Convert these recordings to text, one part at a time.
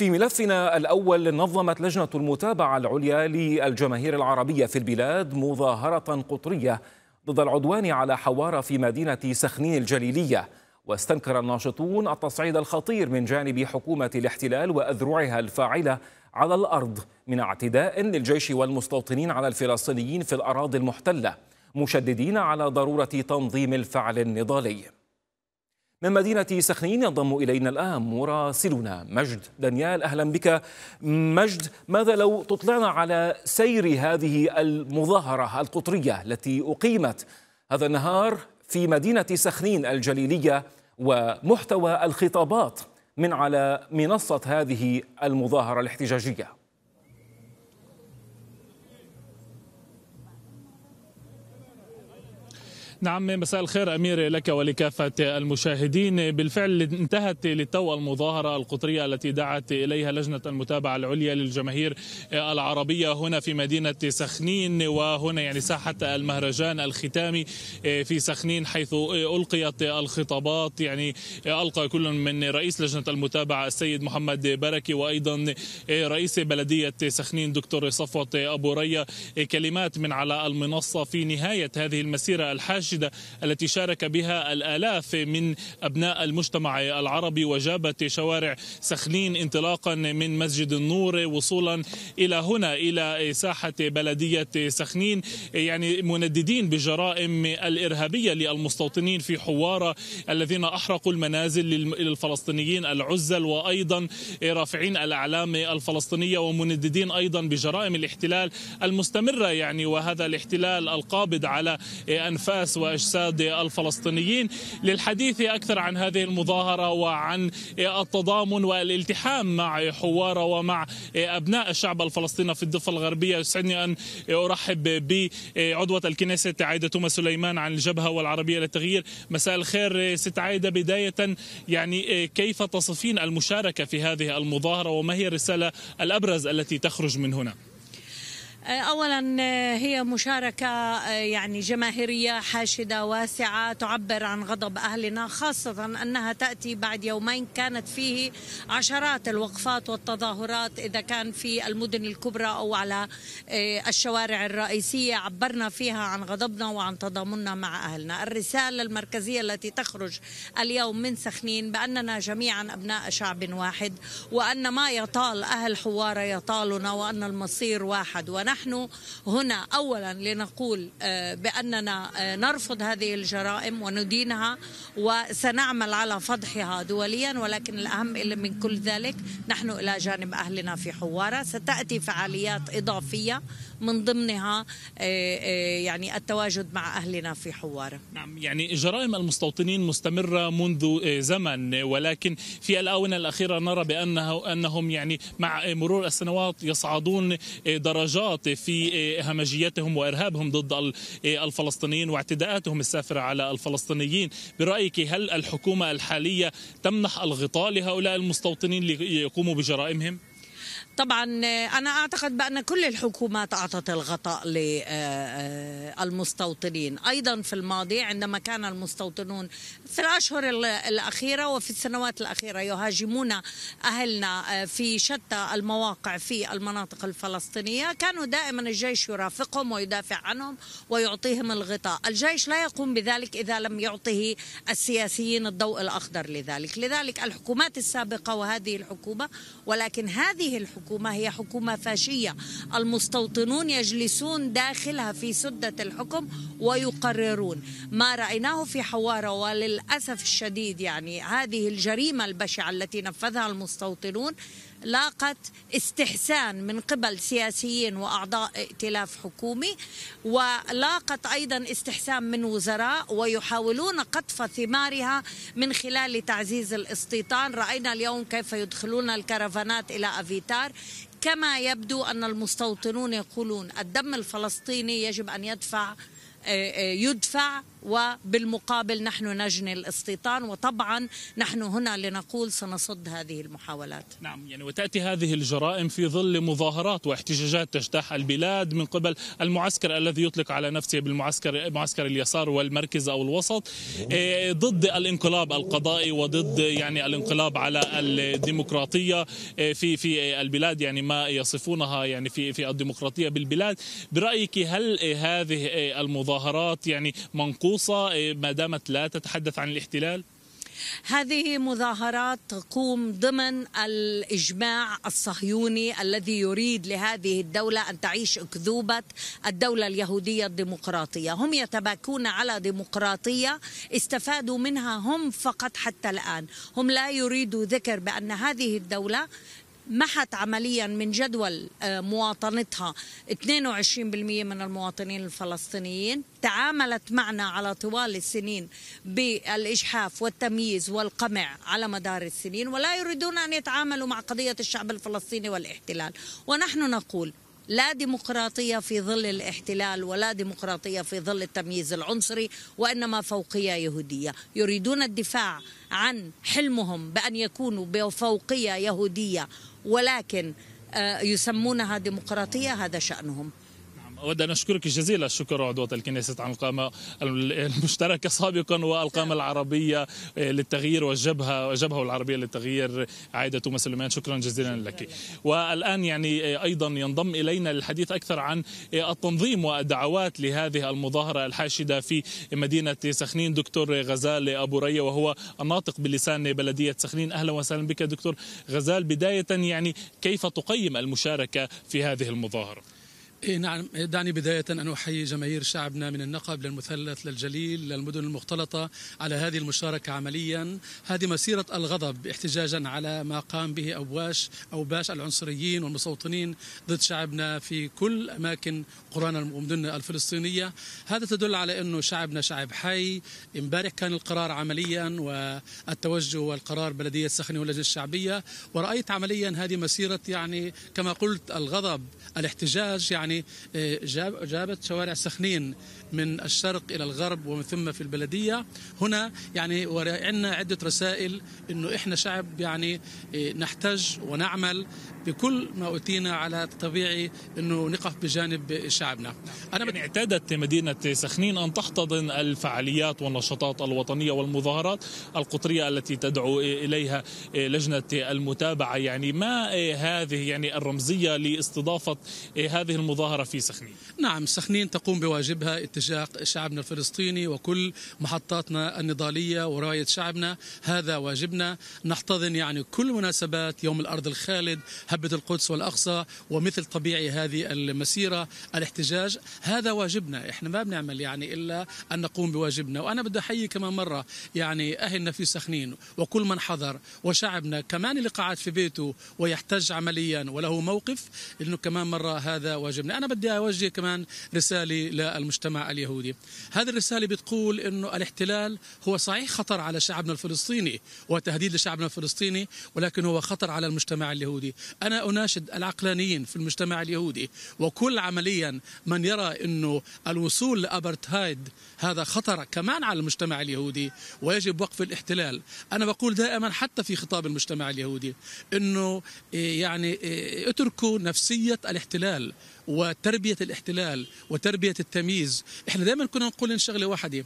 في ملفنا الأول نظمت لجنة المتابعة العليا للجماهير العربية في البلاد مظاهرة قطرية ضد العدوان على حوارة في مدينة سخنين الجليلية واستنكر الناشطون التصعيد الخطير من جانب حكومة الاحتلال وأذرعها الفاعلة على الأرض من اعتداء للجيش والمستوطنين على الفلسطينيين في الأراضي المحتلة مشددين على ضرورة تنظيم الفعل النضالي من مدينة سخنين ينضم إلينا الآن مراسلنا مجد دانيال أهلا بك مجد ماذا لو تطلعنا على سير هذه المظاهرة القطرية التي أقيمت هذا النهار في مدينة سخنين الجليلية ومحتوى الخطابات من على منصة هذه المظاهرة الاحتجاجية نعم مساء الخير أمير لك ولكافة المشاهدين بالفعل انتهت للتو المظاهرة القطرية التي دعت إليها لجنة المتابعة العليا للجماهير العربية هنا في مدينة سخنين وهنا يعني ساحة المهرجان الختامي في سخنين حيث ألقيت الخطابات يعني ألقى كل من رئيس لجنة المتابعة السيد محمد بركي وأيضا رئيس بلدية سخنين دكتور صفوة أبو ريا كلمات من على المنصة في نهاية هذه المسيرة الحاجة المنشدة التي شارك بها الآلاف من أبناء المجتمع العربي وجابت شوارع سخنين انطلاقا من مسجد النور وصولا إلى هنا إلى ساحة بلدية سخنين يعني منددين بجرائم الإرهابية للمستوطنين في حوارة الذين أحرقوا المنازل للفلسطينيين العزل وأيضا رافعين الأعلام الفلسطينية ومنددين أيضا بجرائم الاحتلال المستمرة يعني وهذا الاحتلال القابض على أنفاس وأجساد الفلسطينيين للحديث أكثر عن هذه المظاهرة وعن التضامن والالتحام مع حوارة ومع أبناء الشعب الفلسطيني في الضفة الغربية يسعدني أن أرحب بعضوة الكنيسة عايدة توما سليمان عن الجبهة والعربية للتغيير مساء الخير ست عايدة بداية يعني كيف تصفين المشاركة في هذه المظاهرة وما هي الرسالة الأبرز التي تخرج من هنا؟ آه، اولا آه، هي مشاركه آه، يعني جماهيريه حاشده واسعه تعبر عن غضب اهلنا خاصه انها تاتي بعد يومين كانت فيه عشرات الوقفات والتظاهرات اذا كان في المدن الكبرى او على الشوارع الرئيسيه عبرنا فيها عن غضبنا وعن تضامننا مع اهلنا الرساله المركزيه التي تخرج اليوم من سخنين باننا جميعا ابناء شعب واحد وان ما يطال اهل حواره يطالنا وان المصير واحد وأنا ونحن هنا اولا لنقول آه، باننا آه، نرفض هذه الجرائم وندينها وسنعمل على فضحها دوليا ولكن الاهم من كل ذلك نحن الى جانب اهلنا في حواره ستاتي فعاليات اضافيه من ضمنها آه، آه، يعني التواجد مع أهلنا في حوار نعم يعني جرائم المستوطنين مستمرة منذ آه، زمن ولكن في الآونة الأخيرة نرى بأنه أنهم يعني مع مرور السنوات يصعدون درجات في همجيتهم وإرهابهم ضد الفلسطينيين واعتداءاتهم السافرة على الفلسطينيين برأيك هل الحكومة الحالية تمنح الغطاء لهؤلاء المستوطنين ليقوموا بجرائمهم؟ طبعا آه، انا اعتقد بان كل الحكومات اعطت الغطاء للمستوطنين آه، آه، ايضا في الماضي عندما كان المستوطنون في الاشهر الاخيره وفي السنوات الاخيره يهاجمون اهلنا في شتى المواقع في المناطق الفلسطينيه كانوا دائما الجيش يرافقهم ويدافع عنهم ويعطيهم الغطاء الجيش لا يقوم بذلك اذا لم يعطه السياسيين الضوء الاخضر لذلك لذلك الحكومات السابقه وهذه الحكومه ولكن هذه الحكومه الحكومة هي حكومة فاشية المستوطنون يجلسون داخلها في سدة الحكم ويقررون ما رأيناه في حوارة وللأسف الشديد يعني هذه الجريمة البشعة التي نفذها المستوطنون لاقت استحسان من قبل سياسيين واعضاء ائتلاف حكومي ولاقت ايضا استحسان من وزراء ويحاولون قطف ثمارها من خلال تعزيز الاستيطان راينا اليوم كيف يدخلون الكرفانات الى افيتار كما يبدو ان المستوطنون يقولون الدم الفلسطيني يجب ان يدفع آه، آه، يدفع وبالمقابل نحن نجني الاستيطان وطبعا نحن هنا لنقول سنصد هذه المحاولات نعم يعني وتأتي هذه الجرائم في ظل مظاهرات واحتجاجات تجتاح البلاد من قبل المعسكر الذي يطلق على نفسه بالمعسكر معسكر اليسار والمركز أو الوسط إيه، ضد الانقلاب القضائي وضد يعني الانقلاب على الديمقراطية إيه، في في البلاد يعني ما يصفونها يعني في في الديمقراطية بالبلاد برأيك هل هذه إيه، المظاهرات يعني منقوبة طقوسها إيه، ما دامت لا تتحدث عن الاحتلال؟ هذه مظاهرات تقوم ضمن الاجماع الصهيوني الذي يريد لهذه الدوله ان تعيش اكذوبه الدوله اليهوديه الديمقراطيه، هم يتباكون على ديمقراطيه استفادوا منها هم فقط حتى الان، هم لا يريدوا ذكر بان هذه الدوله محت عمليا من جدول آه، مواطنتها 22% من المواطنين الفلسطينيين تعاملت معنا على طوال السنين بالإجحاف والتمييز والقمع على مدار السنين ولا يريدون أن يتعاملوا مع قضية الشعب الفلسطيني والاحتلال ونحن نقول لا ديمقراطية في ظل الاحتلال ولا ديمقراطية في ظل التمييز العنصري وإنما فوقية يهودية يريدون الدفاع عن حلمهم بأن يكونوا بفوقية يهودية ولكن آه، يسمونها ديمقراطية هذا شأنهم أود أن أشكرك جزيل الشكر عضوة الكنيسة عن القامة المشتركة سابقا والقامة العربية للتغيير والجبهة الجبهة العربية للتغيير عائدة مسلمان شكرا جزيلا لك والآن يعني أيضا ينضم إلينا للحديث أكثر عن التنظيم والدعوات لهذه المظاهرة الحاشدة في مدينة سخنين دكتور غزال أبو ريا وهو الناطق بلسان بلدية سخنين أهلا وسهلا بك دكتور غزال بداية يعني كيف تقيم المشاركة في هذه المظاهرة إيه نعم دعني بداية أن أحيي جماهير شعبنا من النقب للمثلث للجليل للمدن المختلطة على هذه المشاركة عمليا هذه مسيرة الغضب احتجاجا على ما قام به أبواش أو باش العنصريين والمستوطنين ضد شعبنا في كل أماكن قرانا ومدننا الفلسطينية هذا تدل على أنه شعبنا شعب حي امبارح كان القرار عمليا والتوجه والقرار بلدية سخنة واللجنة الشعبية ورأيت عمليا هذه مسيرة يعني كما قلت الغضب الاحتجاج يعني يعني آه، جاب جابت شوارع سخنين من الشرق إلى الغرب ومن ثم في البلدية هنا يعني عندنا عدة رسائل أنه إحنا شعب يعني آه، نحتج ونعمل بكل ما أتينا على طبيعي أنه نقف بجانب شعبنا أنا يعني اعتادت مدينة سخنين أن تحتضن الفعاليات والنشاطات الوطنية والمظاهرات القطرية التي تدعو إليها لجنة المتابعة يعني ما هذه يعني الرمزية لاستضافة هذه المظاهرة في سخنين نعم سخنين تقوم بواجبها اتجاه شعبنا الفلسطيني وكل محطاتنا النضالية وراية شعبنا هذا واجبنا نحتضن يعني كل مناسبات يوم الأرض الخالد هبة القدس والأقصى ومثل طبيعي هذه المسيرة الاحتجاج هذا واجبنا إحنا ما بنعمل يعني إلا أن نقوم بواجبنا وأنا بدي أحيي كمان مرة يعني أهلنا في سخنين وكل من حضر وشعبنا كمان اللي قاعد في بيته ويحتج عمليا وله موقف انه كمان مره هذا واجبنا، انا بدي اوجه كمان رساله للمجتمع اليهودي. هذه الرساله بتقول انه الاحتلال هو صحيح خطر على شعبنا الفلسطيني وتهديد لشعبنا الفلسطيني ولكن هو خطر على المجتمع اليهودي، أنا أناشد العقلانيين في المجتمع اليهودي وكل عمليا من يرى أنه الوصول لأبرتهايد هذا خطر كمان على المجتمع اليهودي ويجب وقف الاحتلال أنا بقول دائما حتى في خطاب المجتمع اليهودي أنه إيه، يعني إيه، اتركوا نفسية الاحتلال وتربية الاحتلال وتربية التمييز احنا دائما كنا نقول إن شغلة واحدة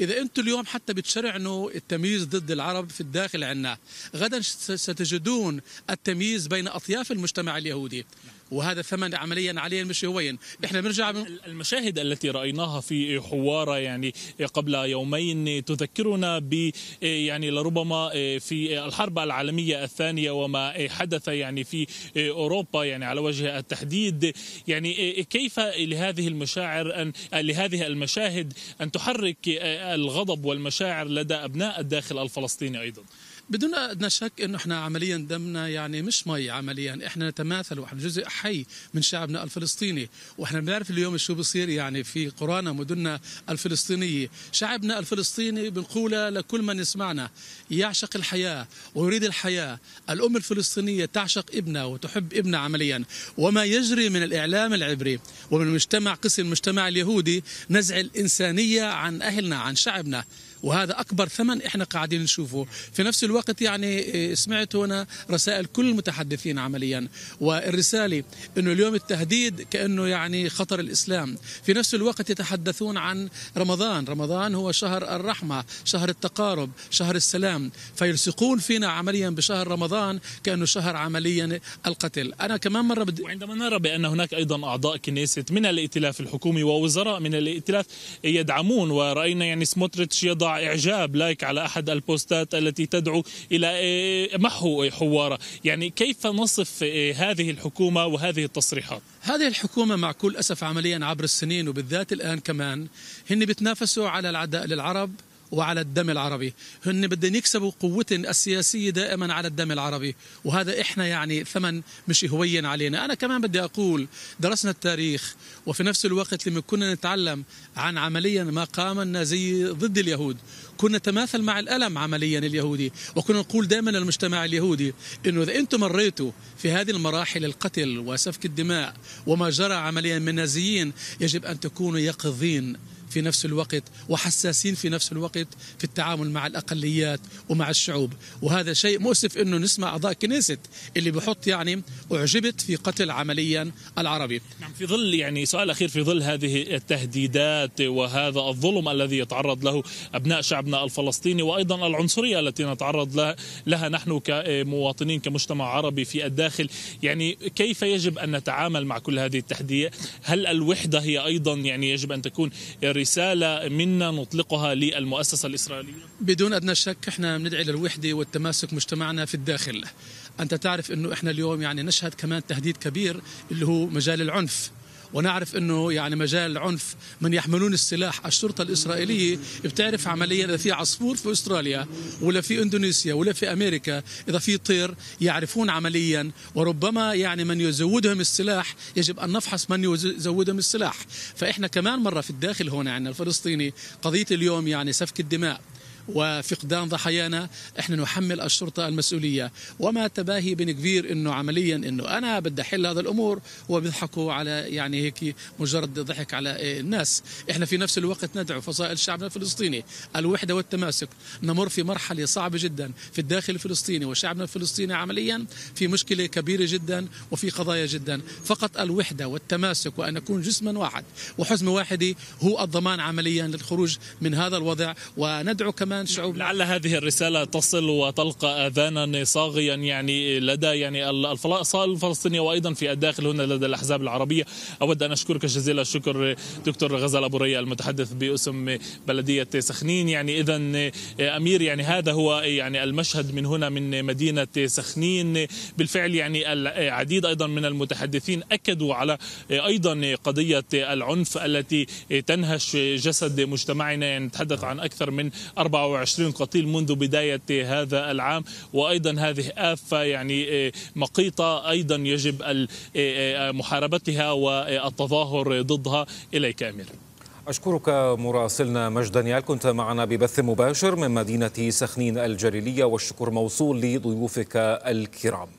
إذا أنتم اليوم حتى بتشرعنوا التمييز ضد العرب في الداخل عنا غدا ستجدون التمييز بين أطياف المجتمع اليهودي وهذا ثمن عمليا عليا هوين احنا بنرجع من... المشاهد التي رايناها في حواره يعني قبل يومين تذكرنا ب يعني لربما في الحرب العالميه الثانيه وما حدث يعني في اوروبا يعني على وجه التحديد يعني كيف لهذه المشاعر ان لهذه المشاهد ان تحرك الغضب والمشاعر لدى ابناء الداخل الفلسطيني ايضا بدون ادنى شك انه احنا عمليا دمنا يعني مش مي عمليا احنا نتماثل واحنا جزء حي من شعبنا الفلسطيني واحنا بنعرف اليوم شو بصير يعني في قرانا مدننا الفلسطينيه شعبنا الفلسطيني بنقولها لكل من يسمعنا يعشق الحياه ويريد الحياه الام الفلسطينيه تعشق ابنها وتحب ابنها عمليا وما يجري من الاعلام العبري ومن المجتمع قسم المجتمع اليهودي نزع الانسانيه عن اهلنا عن شعبنا وهذا اكبر ثمن احنا قاعدين نشوفه في نفس الوقت يعني إيه، سمعت هنا رسائل كل المتحدثين عمليا والرساله انه اليوم التهديد كانه يعني خطر الاسلام في نفس الوقت يتحدثون عن رمضان رمضان هو شهر الرحمه شهر التقارب شهر السلام فيلصقون فينا عمليا بشهر رمضان كانه شهر عمليا القتل انا كمان مره بدي وعندما نرى بان هناك ايضا اعضاء كنيسة من الائتلاف الحكومي ووزراء من الائتلاف يدعمون وراينا يعني سموتريتش يضع إعجاب لايك على أحد البوستات التي تدعو إلى إيه، إيه، محو إيه، حوارة يعني كيف نصف هذه الحكومة وهذه التصريحات هذه الحكومة مع كل أسف عمليا عبر السنين وبالذات الآن كمان هن بتنافسوا على العداء للعرب وعلى الدم العربي هن بدهم يكسبوا قوة السياسية دائما على الدم العربي وهذا إحنا يعني ثمن مش هوين علينا أنا كمان بدي أقول درسنا التاريخ وفي نفس الوقت لما كنا نتعلم عن عمليا ما قام النازي ضد اليهود كنا نتماثل مع الألم عمليا اليهودي وكنا نقول دائما للمجتمع اليهودي أنه إذا أنتم مريتوا في هذه المراحل القتل وسفك الدماء وما جرى عمليا من النازيين يجب أن تكونوا يقظين في نفس الوقت وحساسين في نفس الوقت في التعامل مع الأقليات ومع الشعوب وهذا شيء مؤسف أنه نسمع أعضاء كنيسة اللي بحط يعني أعجبت في قتل عمليا العربي نعم في ظل يعني سؤال أخير في ظل هذه التهديدات وهذا الظلم الذي يتعرض له أبناء شعبنا الفلسطيني وأيضا العنصرية التي نتعرض لها, لها نحن كمواطنين كمجتمع عربي في الداخل يعني كيف يجب أن نتعامل مع كل هذه التحديات هل الوحدة هي أيضا يعني يجب أن تكون رسالة منا نطلقها للمؤسسة الإسرائيلية؟ بدون أدنى شك احنا ندعي للوحدة والتماسك مجتمعنا في الداخل أنت تعرف أنه احنا اليوم يعني نشهد كمان تهديد كبير اللي هو مجال العنف ونعرف انه يعني مجال العنف من يحملون السلاح الشرطه الاسرائيليه بتعرف عمليا اذا في عصفور في استراليا ولا في اندونيسيا ولا في امريكا اذا في طير يعرفون عمليا وربما يعني من يزودهم السلاح يجب ان نفحص من يزودهم السلاح فاحنا كمان مره في الداخل هون عندنا الفلسطيني قضيه اليوم يعني سفك الدماء وفقدان ضحايانا احنا نحمل الشرطه المسؤوليه وما تباهي بن كبير انه عمليا انه انا بدي احل هذا الامور وبيضحكوا على يعني هيك مجرد ضحك على الناس احنا في نفس الوقت ندعو فصائل شعبنا الفلسطيني الوحده والتماسك نمر في مرحله صعبه جدا في الداخل الفلسطيني وشعبنا الفلسطيني عمليا في مشكله كبيره جدا وفي قضايا جدا فقط الوحده والتماسك وان نكون جسما واحد وحزم واحده هو الضمان عمليا للخروج من هذا الوضع وندعو كمان الان شعوب لعل هذه الرساله تصل وتلقى اذانا صاغيا يعني لدى يعني الفصائل الفلسطينيه وايضا في الداخل هنا لدى الاحزاب العربيه اود ان اشكرك جزيل الشكر دكتور غزال ابو ريا المتحدث باسم بلديه سخنين يعني اذا امير يعني هذا هو يعني المشهد من هنا من مدينه سخنين بالفعل يعني العديد ايضا من المتحدثين اكدوا على ايضا قضيه العنف التي تنهش جسد مجتمعنا يعني نتحدث عن اكثر من أربعة 24 قتيل منذ بداية هذا العام وأيضا هذه آفة يعني إيه، مقيطة أيضا يجب إيه، إيه، محاربتها والتظاهر ضدها إليك أمير أشكرك مراسلنا مجد دانيال كنت معنا ببث مباشر من مدينة سخنين الجليلية والشكر موصول لضيوفك الكرام